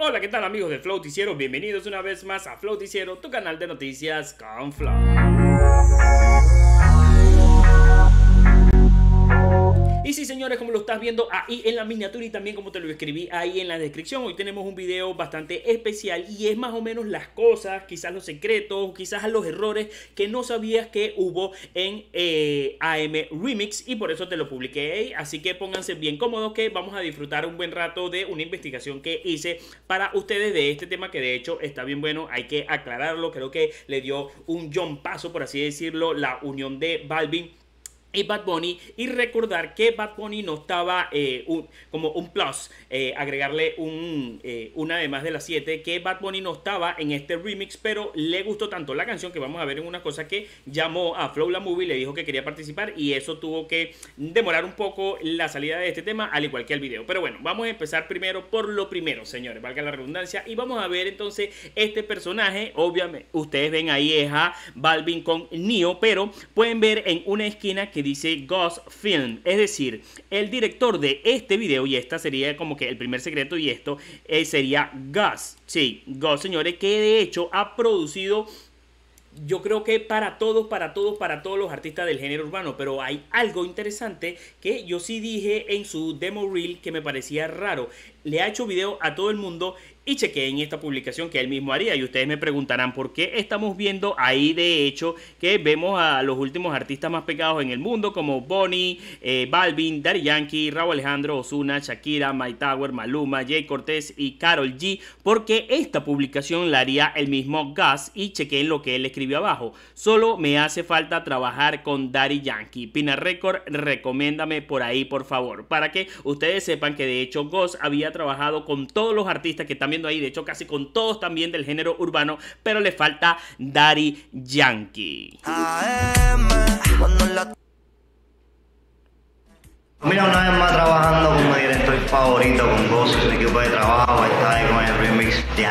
Hola, ¿qué tal amigos de Floaticiero? Bienvenidos una vez más a Floaticiero, tu canal de noticias con Flow. Y sí, señores, como lo estás viendo ahí en la miniatura y también como te lo escribí ahí en la descripción, hoy tenemos un video bastante especial y es más o menos las cosas, quizás los secretos, quizás los errores que no sabías que hubo en eh, AM Remix y por eso te lo publiqué. ahí Así que pónganse bien cómodos que vamos a disfrutar un buen rato de una investigación que hice para ustedes de este tema que de hecho está bien bueno, hay que aclararlo, creo que le dio un John Paso, por así decirlo, la unión de Balvin y Bad Bunny y recordar que Bad Bunny no estaba eh, como un plus, eh, agregarle un, eh, una de más de las 7, que Bad Bunny no estaba en este remix, pero le gustó tanto la canción que vamos a ver en una cosa que llamó a Flow La Movie, le dijo que quería participar y eso tuvo que demorar un poco la salida de este tema, al igual que el video. Pero bueno, vamos a empezar primero por lo primero, señores, valga la redundancia, y vamos a ver entonces este personaje, obviamente, ustedes ven ahí es a Balvin con Nio, pero pueden ver en una esquina que dice Ghost Film. Es decir, el director de este video, y esta sería como que el primer secreto, y esto eh, sería Gus. Sí, Gus, señores, que de hecho ha producido yo creo que para todos, para todos, para todos los artistas del género urbano, pero hay algo interesante que yo sí dije en su demo reel que me parecía raro. Le ha hecho video a todo el mundo y en esta publicación que él mismo haría. Y ustedes me preguntarán por qué estamos viendo ahí de hecho que vemos a los últimos artistas más pegados en el mundo como Bonnie, eh, Balvin, Daddy Yankee, Raúl Alejandro, Osuna, Shakira, My Tower, Maluma, Jay Cortés y Carol G. Porque esta publicación la haría el mismo Gus y chequeen lo que él escribió abajo. Solo me hace falta trabajar con Daddy Yankee. Pina Record, recomiéndame por ahí por favor. Para que ustedes sepan que de hecho Gus había trabajado con todos los artistas que también ahí, de hecho casi con todos también del género urbano, pero le falta Daddy Yankee. una vez más trabajando favorito con de trabajo, está el remix de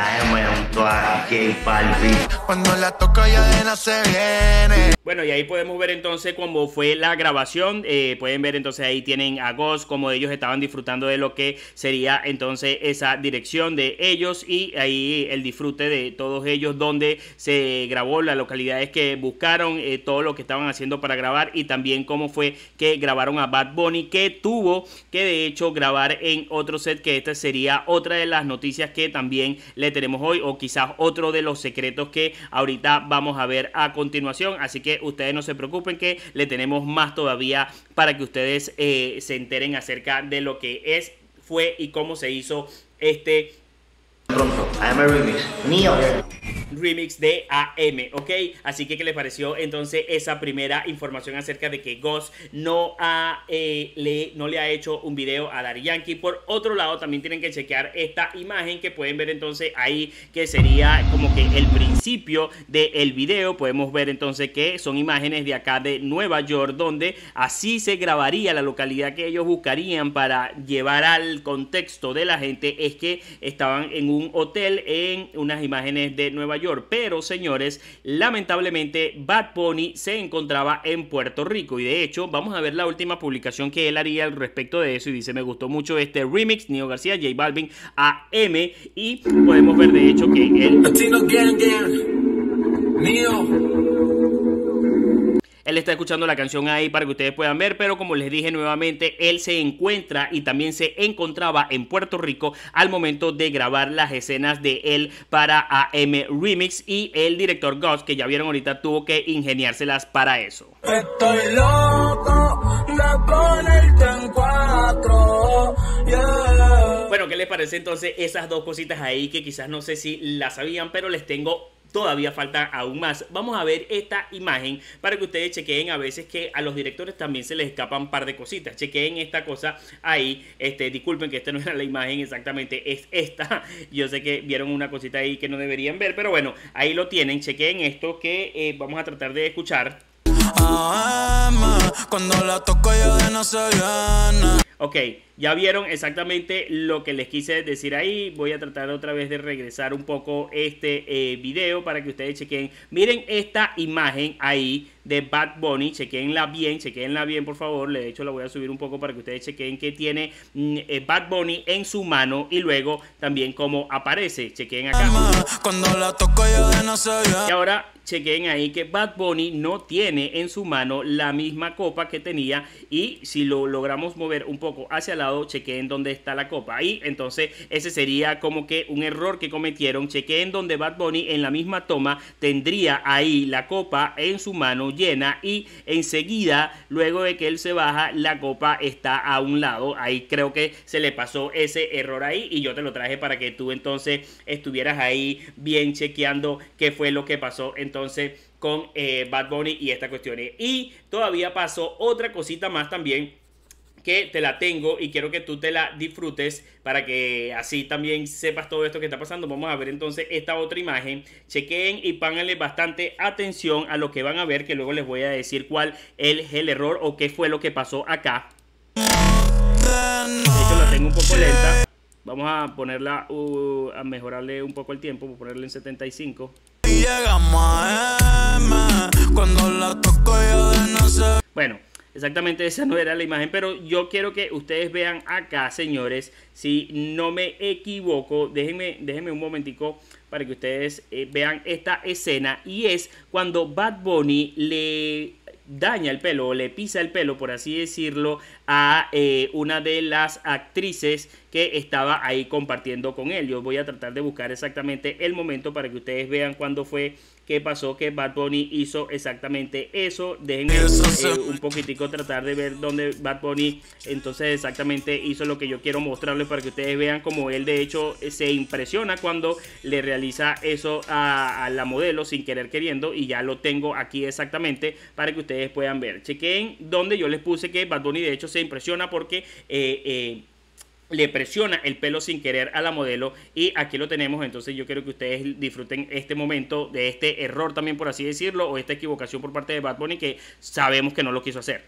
Cuando la toca ya de se viene. Bueno, y ahí podemos ver entonces cómo fue la grabación. Eh, pueden ver entonces ahí tienen a Ghost como ellos estaban disfrutando de lo que sería entonces esa dirección de ellos y ahí el disfrute de todos ellos, donde se grabó, las localidades que buscaron, eh, todo lo que estaban haciendo para grabar y también cómo fue que grabaron a Bad Bunny, que tuvo que de hecho grabar otro set, que esta sería otra de las noticias que también le tenemos hoy, o quizás otro de los secretos que ahorita vamos a ver a continuación. Así que ustedes no se preocupen que le tenemos más todavía para que ustedes eh, se enteren acerca de lo que es, fue y cómo se hizo este. Pronto, remix de AM, ¿ok? Así que, ¿qué le pareció entonces esa primera información acerca de que Ghost no, ha, eh, le, no le ha hecho un video a Dari Yankee? Por otro lado, también tienen que chequear esta imagen que pueden ver entonces ahí, que sería como que el principio del el video. Podemos ver entonces que son imágenes de acá de Nueva York, donde así se grabaría la localidad que ellos buscarían para llevar al contexto de la gente, es que estaban en un hotel en unas imágenes de Nueva York pero, señores, lamentablemente Bad Pony se encontraba en Puerto Rico. Y de hecho, vamos a ver la última publicación que él haría al respecto de eso. Y dice, me gustó mucho este remix, Neo García, J Balvin, AM. Y podemos ver de hecho que él... Él está escuchando la canción ahí para que ustedes puedan ver, pero como les dije nuevamente, él se encuentra y también se encontraba en Puerto Rico al momento de grabar las escenas de él para AM Remix y el director Ghost, que ya vieron ahorita, tuvo que ingeniárselas para eso. Estoy loco Bueno, ¿qué les parece entonces esas dos cositas ahí que quizás no sé si las sabían, pero les tengo todavía falta aún más. Vamos a ver esta imagen para que ustedes chequeen a veces que a los directores también se les escapan un par de cositas. Chequeen esta cosa ahí. Este, disculpen que esta no era la imagen exactamente, es esta. Yo sé que vieron una cosita ahí que no deberían ver, pero bueno, ahí lo tienen. Chequeen esto que eh, vamos a tratar de escuchar. Ok, ya vieron exactamente lo que les quise decir ahí. Voy a tratar otra vez de regresar un poco este eh, video para que ustedes chequen. Miren esta imagen ahí de Bad Bunny. Chequenla bien, chequenla bien, por favor. De hecho, la voy a subir un poco para que ustedes chequen que tiene mm, eh, Bad Bunny en su mano y luego también cómo aparece. Chequen acá. Y ahora chequen ahí que Bad Bunny no tiene en su mano la misma copa que tenía y si lo logramos mover un poco hacia el lado, chequen dónde está la copa. Ahí entonces ese sería como que un error que cometieron. Chequen donde Bad Bunny en la misma toma tendría ahí la copa en su mano llena y enseguida, luego de que él se baja, la copa está a un lado. Ahí creo que se le pasó ese error ahí y yo te lo traje para que tú entonces estuvieras ahí bien chequeando qué fue lo que pasó entonces con eh, Bad Bunny y esta cuestión Y todavía pasó otra cosita más también que te la tengo y quiero que tú te la disfrutes para que así también sepas todo esto que está pasando. Vamos a ver entonces esta otra imagen. Chequeen y pánganle bastante atención a lo que van a ver, que luego les voy a decir cuál es el error o qué fue lo que pasó acá. De hecho, la tengo un poco lenta. Vamos a ponerla, uh, a mejorarle un poco el tiempo, ponerle en 75. Bueno, Exactamente esa no era la imagen, pero yo quiero que ustedes vean acá, señores, si no me equivoco, déjenme, déjenme un momentico para que ustedes eh, vean esta escena y es cuando Bad Bunny le daña el pelo o le pisa el pelo, por así decirlo, a eh, una de las actrices que estaba ahí compartiendo con él. Yo voy a tratar de buscar exactamente el momento para que ustedes vean cuándo fue qué pasó que Bad Bunny hizo exactamente eso. Déjenme eh, un poquitico tratar de ver dónde Bad Bunny entonces exactamente hizo lo que yo quiero mostrarles para que ustedes vean como él de hecho eh, se impresiona cuando le realiza eso a, la modelo sin querer queriendo y ya lo tengo aquí exactamente para que ustedes puedan ver. Chequen donde yo les puse que Bad Bunny de hecho se impresiona porque... Eh, le presiona el pelo sin querer a la modelo y aquí lo tenemos, entonces yo quiero que ustedes disfruten este momento de este error también por así decirlo o esta equivocación por parte de Bad Bunny que sabemos que no lo quiso hacer.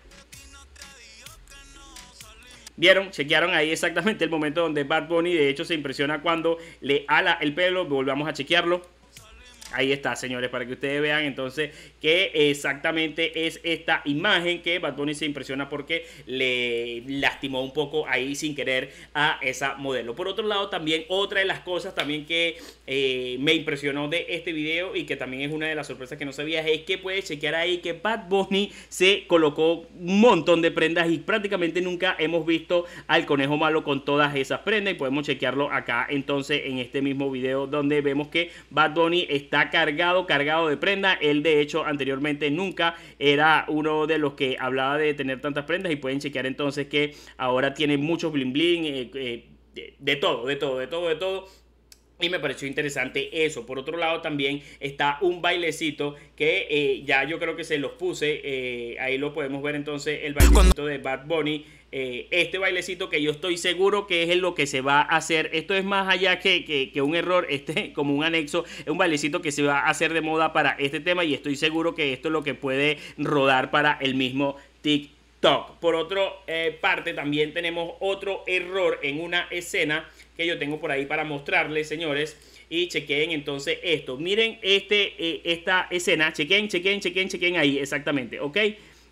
Vieron, chequearon ahí exactamente el momento donde Bad Bunny de hecho se impresiona cuando le ala el pelo, volvamos a chequearlo. Ahí está, señores, para que ustedes vean entonces qué exactamente es esta imagen que Bad Bunny se impresiona porque le lastimó un poco ahí sin querer a esa modelo. Por otro lado, también otra de las cosas también que eh, me impresionó de este video y que también es una de las sorpresas que no sabía es que puedes chequear ahí que Bad Bunny se colocó un montón de prendas y prácticamente nunca hemos visto al conejo malo con todas esas prendas y podemos chequearlo acá entonces en este mismo video donde vemos que Bad Bunny está cargado, cargado de prenda. Él de hecho anteriormente nunca era uno de los que hablaba de tener tantas prendas y pueden chequear entonces que ahora tiene muchos bling bling, eh, eh, de, todo, de todo, de todo, de todo. Y me pareció interesante eso. Por otro lado, también está un bailecito que eh, ya yo creo que se los puse. ahí lo podemos ver entonces, el bailecito de Bad Bunny eh, este bailecito que yo estoy seguro que es lo que se va a hacer. Esto es más allá que, un error, este como un anexo, es un bailecito que se va a hacer de moda para este tema y estoy seguro que esto es lo que puede rodar para el mismo TikTok. Por otra eh, parte, también tenemos otro error en una escena que yo tengo por ahí para mostrarles, señores y chequen entonces esto. Miren este, eh, esta escena, chequen, chequen, chequen, chequen ahí, exactamente, ¿ok?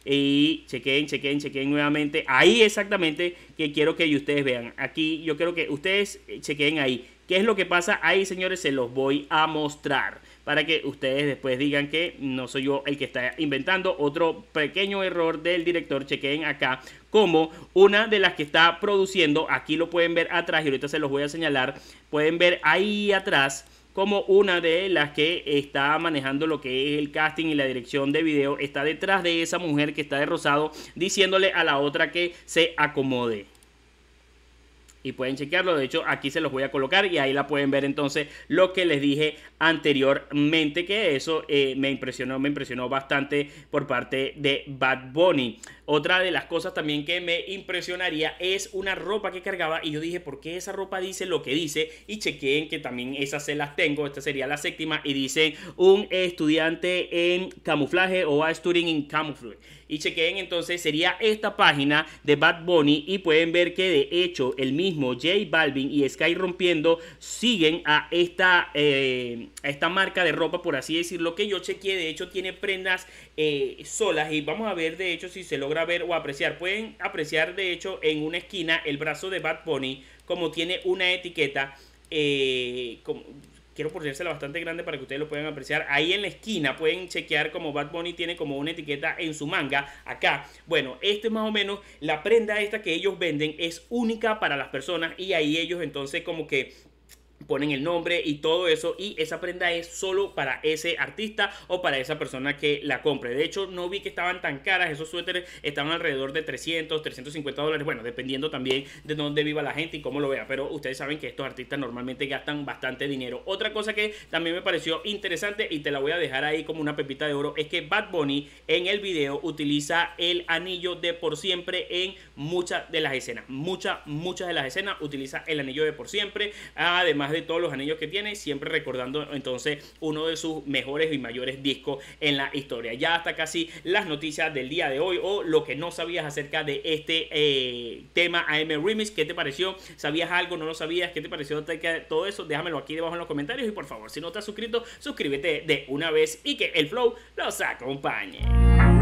Y chequen, chequen, chequen nuevamente. Ahí exactamente que quiero que ustedes vean. Aquí yo quiero que ustedes eh, chequen ahí. ¿Qué es lo que pasa ahí, señores? Se los voy a mostrar para que ustedes después digan que no soy yo el que está inventando. Otro pequeño error del director, chequen acá, como una de las que está produciendo, aquí lo pueden ver atrás y ahorita se los voy a señalar, pueden ver ahí atrás como una de las que está manejando lo que es el casting y la dirección de video, está detrás de esa mujer que está de rosado diciéndole a la otra que se acomode y pueden chequearlo. De hecho, aquí se los voy a colocar y ahí la pueden ver entonces lo que les dije anteriormente, que eso eh, me impresionó, me impresionó bastante por parte de Bad Bunny. Otra de las cosas también que me impresionaría es una ropa que cargaba y yo dije, ¿por qué esa ropa dice lo que dice? Y chequeen que también esas se las tengo, esta sería la séptima y dice un estudiante en camuflaje o a student in camouflage y chequeen entonces sería esta página de Bad Bunny y pueden ver que de hecho el mismo J Balvin y Sky Rompiendo siguen a esta, eh, a esta marca de ropa, por así decirlo, que yo chequeé. De hecho, tiene prendas eh, solas y vamos a ver, de hecho, si se logra ver o apreciar. Pueden apreciar, de hecho, en una esquina el brazo de Bad Bunny, como tiene una etiqueta. Eh, quiero ponérsela bastante grande para que ustedes lo puedan apreciar. Ahí en la esquina pueden chequear como Bad Bunny tiene como una etiqueta en su manga acá. Bueno, este más o menos la prenda esta que ellos venden es única para las personas y ahí ellos entonces como que ponen el nombre y todo eso y esa prenda es solo para ese artista o para esa persona que la compre. De hecho, no vi que estaban tan caras, esos suéteres estaban alrededor de 300, 350 dólares, bueno, dependiendo también de dónde viva la gente y cómo lo vea, pero ustedes saben que estos artistas normalmente gastan bastante dinero. Otra cosa que también me pareció interesante y te la voy a dejar ahí como una pepita de oro es que Bad Bunny en el video utiliza el anillo de por siempre en muchas de las escenas, muchas, muchas de las escenas utiliza el anillo de por siempre, además de todos los anillos que tiene, siempre recordando entonces uno de sus mejores y mayores discos en la historia. Ya hasta casi las noticias del día de hoy o lo que no sabías acerca de este eh, tema AM Remix. ¿Qué te pareció? ¿Sabías algo? ¿No lo sabías? ¿Qué te pareció todo eso? Déjamelo aquí debajo en los comentarios y por favor, si no estás suscrito, suscríbete de una vez y que el flow los acompañe.